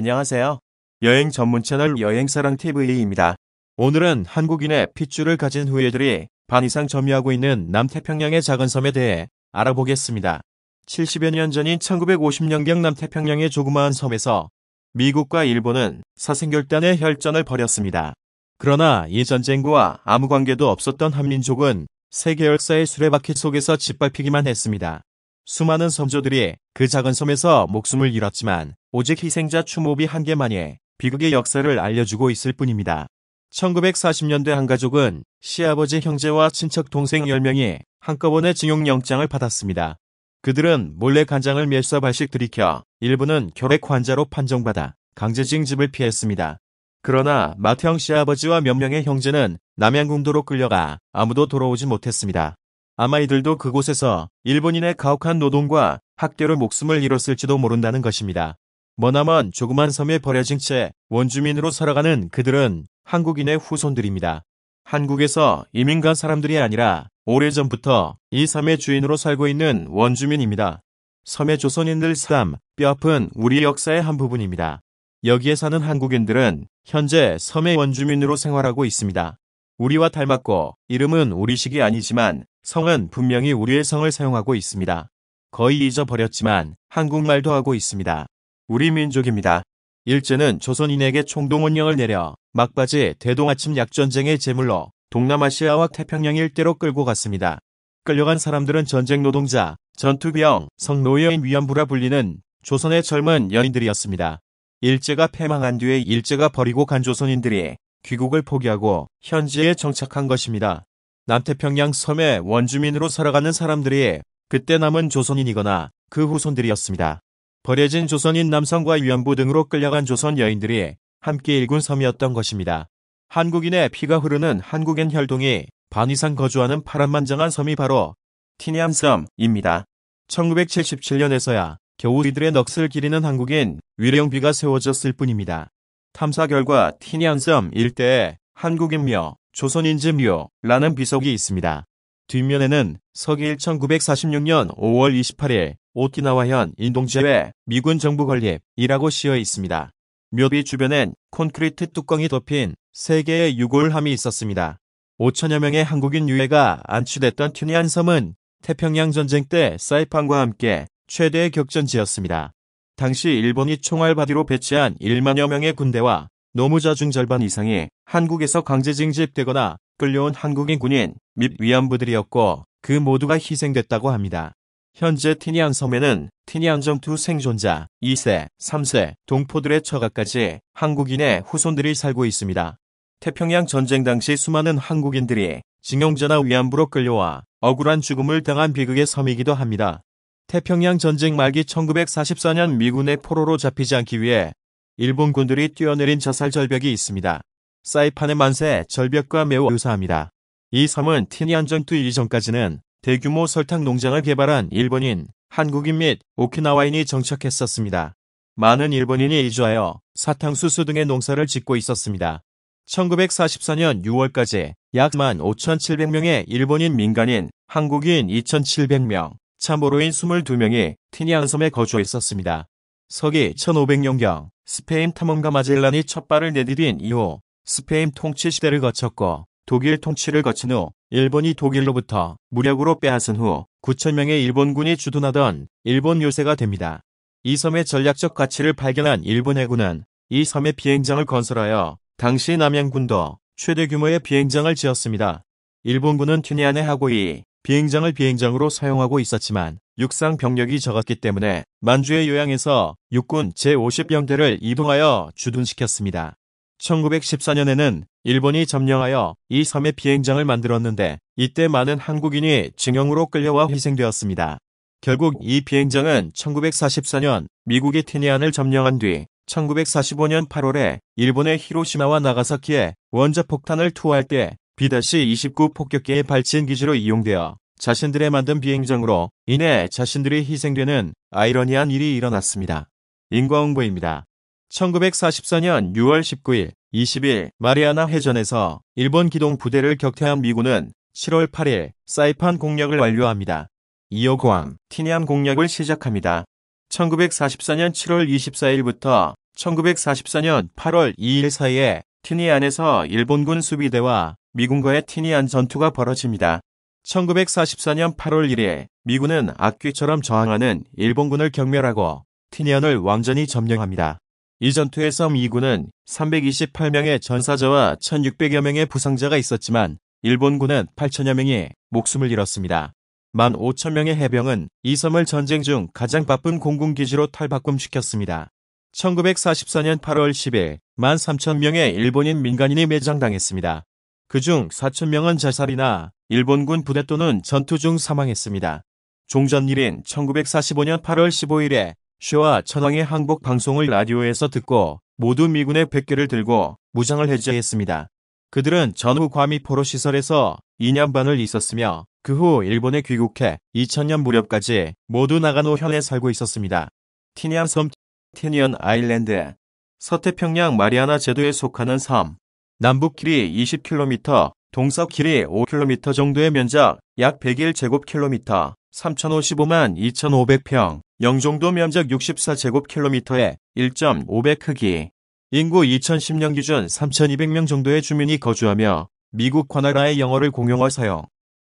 안녕하세요. 여행 전문 채널 여행사랑TV입니다. 오늘은 한국인의 핏줄을 가진 후예들이 반 이상 점유하고 있는 남태평양의 작은 섬에 대해 알아보겠습니다. 70여 년 전인 1950년경 남태평양의 조그마한 섬에서 미국과 일본은 사생결단의 혈전을 벌였습니다. 그러나 이 전쟁과 아무 관계도 없었던 한민족은 세계열사의 수레바퀴 속에서 짓밟히기만 했습니다. 수많은 선조들이 그 작은 섬에서 목숨을 잃었지만 오직 희생자 추모비 한 개만이 비극의 역사를 알려주고 있을 뿐입니다. 1940년대 한 가족은 시아버지 형제와 친척 동생 10명이 한꺼번에 징용영장을 받았습니다. 그들은 몰래 간장을 몇사 발씩 들이켜 일부는 결핵 환자로 판정받아 강제징집을 피했습니다. 그러나 마태형 씨아버지와 몇 명의 형제는 남양궁도로 끌려가 아무도 돌아오지 못했습니다. 아마이들도 그곳에서 일본인의 가혹한 노동과 학대로 목숨을 잃었을지도 모른다는 것입니다. 머나먼 조그만 섬에 버려진 채 원주민으로 살아가는 그들은 한국인의 후손들입니다. 한국에서 이민 간 사람들이 아니라 오래전부터 이 섬의 주인으로 살고 있는 원주민입니다. 섬의 조선인들 삶, 뼈아픈 우리 역사의 한 부분입니다. 여기에 사는 한국인들은 현재 섬의 원주민으로 생활하고 있습니다. 우리와 닮았고 이름은 우리식이 아니지만 성은 분명히 우리의 성을 사용하고 있습니다. 거의 잊어버렸지만 한국말도 하고 있습니다. 우리 민족입니다. 일제는 조선인에게 총동원령을 내려 막바지 대동아침 약전쟁의 제물로 동남아시아와 태평양 일대로 끌고 갔습니다. 끌려간 사람들은 전쟁 노동자, 전투병, 성노예인 위안부라 불리는 조선의 젊은 연인들이었습니다. 일제가 패망한 뒤에 일제가 버리고 간 조선인들이 귀국을 포기하고 현지에 정착한 것입니다. 남태평양 섬의 원주민으로 살아가는 사람들이 그때 남은 조선인이거나 그 후손들이었습니다. 버려진 조선인 남성과 위안부 등으로 끌려간 조선 여인들이 함께 일군 섬이었던 것입니다. 한국인의 피가 흐르는 한국인 혈통이 반 이상 거주하는 파란만장한 섬이 바로 티니암섬입니다. 1977년에서야 겨우 이들의 넋을 기리는 한국인 위령비가 세워졌을 뿐입니다. 탐사 결과 티니암섬 일대에 한국인며 조선인증묘라는 비석이 있습니다. 뒷면에는 서기 1946년 5월 28일 오키나와현 인동지회 미군 정부 건립이라고 씌여 있습니다. 묘비 주변엔 콘크리트 뚜껑이 덮인 3개의 유골함이 있었습니다. 5천여 명의 한국인 유해가 안치됐던 튀니안 섬은 태평양 전쟁 때 사이판과 함께 최대의 격전지였습니다. 당시 일본이 총알 바디로 배치한 1만여 명의 군대와 노무자 중 절반 이상이 한국에서 강제 징집되거나 끌려온 한국인 군인 및 위안부들이었고 그 모두가 희생됐다고 합니다. 현재 티니안 섬에는 티니안 정투 생존자 2세, 3세, 동포들의 처가까지 한국인의 후손들이 살고 있습니다. 태평양 전쟁 당시 수많은 한국인들이 징용자나 위안부로 끌려와 억울한 죽음을 당한 비극의 섬이기도 합니다. 태평양 전쟁 말기 1944년 미군의 포로로 잡히지 않기 위해 일본군들이 뛰어내린 자살 절벽이 있습니다. 사이판의 만세 절벽과 매우 유사합니다. 이 섬은 티니안 전투 이전까지는 대규모 설탕 농장을 개발한 일본인, 한국인 및 오키나와인이 정착했었습니다. 많은 일본인이 이주하여 사탕수수 등의 농사를 짓고 있었습니다. 1944년 6월까지 약 15,700명의 일본인 민간인, 한국인 2,700명, 참모로인 22명이 티니안섬에 거주했었습니다. 서기 1500년경 스페인 탐험가 마젤란이 첫 발을 내디딘 이후 스페인 통치 시대를 거쳤고 독일 통치를 거친 후 일본이 독일로부터 무력으로 빼앗은 후 9천명의 일본군이 주둔하던 일본 요새가 됩니다. 이 섬의 전략적 가치를 발견한 일본 해군은 이섬의 비행장을 건설하여 당시 남양군도 최대 규모의 비행장을 지었습니다. 일본군은 튜니안의 하고이, 비행장을 비행장으로 사용하고 있었지만 육상 병력이 적었기 때문에 만주의 요양에서 육군 제5 0병대를 이동하여 주둔시켰습니다. 1914년에는 일본이 점령하여 이 섬에 비행장을 만들었는데 이때 많은 한국인이 징용으로 끌려와 희생되었습니다. 결국 이 비행장은 1944년 미국의 티니안을 점령한 뒤 1945년 8월에 일본의 히로시마와 나가사키에 원자폭탄을 투하할 때 B-29 폭격기의 발진 기지로 이용되어 자신들의 만든 비행장으로 인해 자신들이 희생되는 아이러니한 일이 일어났습니다. 인과응보입니다. 1944년 6월 19일, 20일 마리아나 해전에서 일본 기동 부대를 격퇴한 미군은 7월 8일 사이판 공략을 완료합니다. 이어 고함, 티니안 공략을 시작합니다. 1944년 7월 24일부터 1944년 8월 2일 사이에 티니안에서 일본군 수비대와 미군과의 티니안 전투가 벌어집니다. 1944년 8월 1일 미군은 악귀처럼 저항하는 일본군을 경멸하고 티니안을 완전히 점령합니다. 이 전투에서 미군은 328명의 전사자와 1600여 명의 부상자가 있었지만 일본군은 8천여 명이 목숨을 잃었습니다. 15,000명의 해병은 이 섬을 전쟁 중 가장 바쁜 공군기지로 탈바꿈시켰습니다. 1944년 8월 10일 13,000명의 일본인 민간인이 매장당했습니다. 그중 4천명은 자살이나 일본군 부대 또는 전투 중 사망했습니다. 종전 일인 1945년 8월 15일에 쇼와 천황의 항복 방송을 라디오에서 듣고 모두 미군의 백개를 들고 무장을 해제했습니다. 그들은 전후 과미포로 시설에서 2년 반을 있었으며 그 후 일본에 귀국해 2000년 무렵까지 모두 나가노 현에 살고 있었습니다. 티니안 섬 티니언 아일랜드 서태평양 마리아나 제도에 속하는 섬 남북 길이 20km, 동서 길이 5km 정도의 면적 약 101제곱킬로미터, 3055만 2500평, 영종도 면적 64제곱킬로미터에 1.5배 크기. 인구 2010년 기준 3200명 정도의 주민이 거주하며 미국 관할라의 영어를 공용어 사용.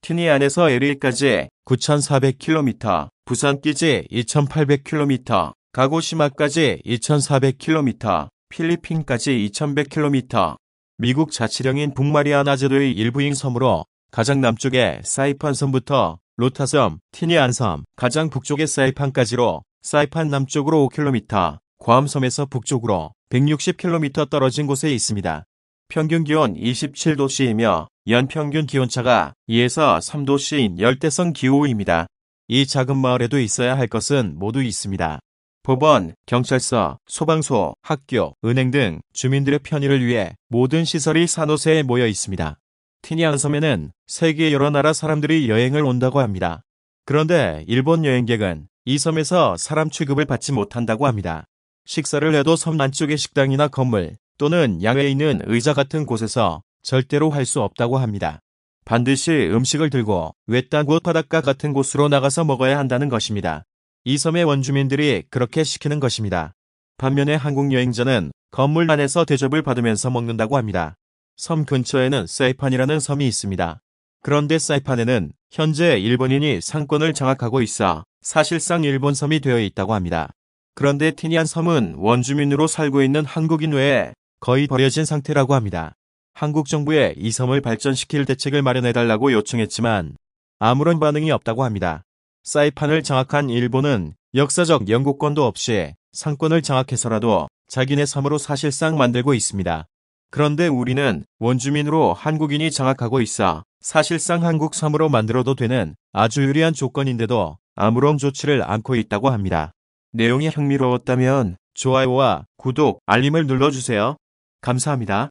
티니 안에서 LA까지 9400km, 부산까지 2800km, 가고시마까지 2400km, 필리핀까지 2100km, 미국 자치령인 북마리아나 제도의 일부인 섬으로 가장 남쪽에 사이판 섬부터 로타섬, 티니안 섬, 가장 북쪽의 사이판까지로 사이판 남쪽으로 5km, 괌섬에서 북쪽으로 160km 떨어진 곳에 있습니다. 평균 기온 27도씨이며 연평균 기온차가 2에서 3도씨인 열대성 기후입니다. 이 작은 마을에도 있어야 할 것은 모두 있습니다. 법원, 경찰서, 소방소 학교, 은행 등 주민들의 편의를 위해 모든 시설이 산호세에 모여 있습니다. 티니안 섬에는 세계 여러 나라 사람들이 여행을 온다고 합니다. 그런데 일본 여행객은 이 섬에서 사람 취급을 받지 못한다고 합니다. 식사를 해도 섬 안쪽의 식당이나 건물 또는 양해에 있는 의자 같은 곳에서 절대로 할 수 없다고 합니다. 반드시 음식을 들고 외딴 곳 바닷가 같은 곳으로 나가서 먹어야 한다는 것입니다. 이 섬의 원주민들이 그렇게 시키는 것입니다. 반면에 한국 여행자는 건물 안에서 대접을 받으면서 먹는다고 합니다. 섬 근처에는 사이판이라는 섬이 있습니다. 그런데 사이판에는 현재 일본인이 상권을 장악하고 있어 사실상 일본 섬이 되어 있다고 합니다. 그런데 티니안 섬은 원주민으로 살고 있는 한국인 외에 거의 버려진 상태라고 합니다. 한국 정부에 이 섬을 발전시킬 대책을 마련해달라고 요청했지만 아무런 반응이 없다고 합니다. 사이판을 장악한 일본은 역사적 영국권도 없이 상권을 장악해서라도 자기네 섬으로 사실상 만들고 있습니다. 그런데 우리는 원주민으로 한국인이 장악하고 있어 사실상 한국 섬으로 만들어도 되는 아주 유리한 조건인데도 아무런 조치를 않고 있다고 합니다. 내용이 흥미로웠다면 좋아요와 구독, 알림을 눌러주세요. 감사합니다.